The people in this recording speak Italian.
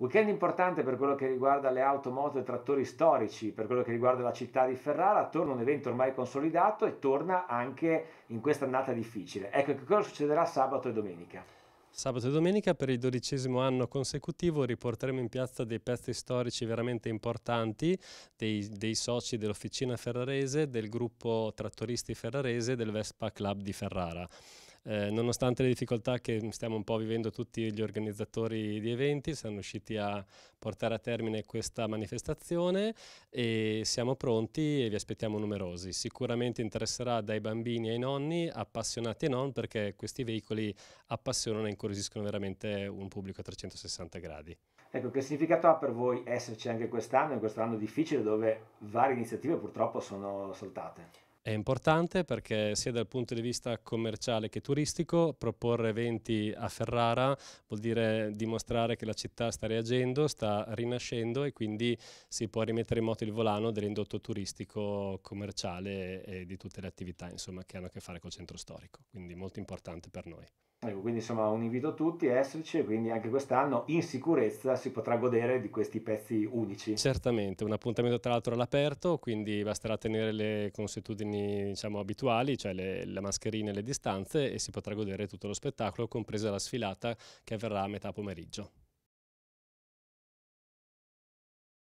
Weekend importante per quello che riguarda le auto, moto e trattori storici, per quello che riguarda la città di Ferrara, torna un evento ormai consolidato e torna anche in questa annata difficile. Ecco che cosa succederà sabato e domenica. Sabato e domenica per il dodicesimo anno consecutivo riporteremo in piazza dei pezzi storici veramente importanti dei, dei soci dell'Officina Ferrarese, del gruppo Trattoristi Ferrarese e del Vespa Club di Ferrara. Eh, nonostante le difficoltà che stiamo un po' vivendo tutti gli organizzatori di eventi, siamo riusciti a portare a termine questa manifestazione e siamo pronti e vi aspettiamo numerosi. Sicuramente interesserà dai bambini ai nonni, appassionati e non, perché questi veicoli appassionano e incuriosiscono veramente un pubblico a 360 gradi. Ecco, che significato ha per voi esserci anche quest'anno, in questo anno difficile dove varie iniziative purtroppo sono saltate? È importante perché sia dal punto di vista commerciale che turistico proporre eventi a Ferrara vuol dire dimostrare che la città sta reagendo, sta rinascendo e quindi si può rimettere in moto il volano dell'indotto turistico, commerciale e di tutte le attività insomma, che hanno a che fare col centro storico, quindi molto importante per noi. Ecco, quindi insomma un invito a tutti a esserci e quindi anche quest'anno in sicurezza si potrà godere di questi pezzi unici. Certamente, un appuntamento tra l'altro all'aperto, quindi basterà tenere le consuetudini diciamo, abituali, cioè le, la mascherina e le distanze e si potrà godere tutto lo spettacolo, compresa la sfilata che avverrà a metà pomeriggio.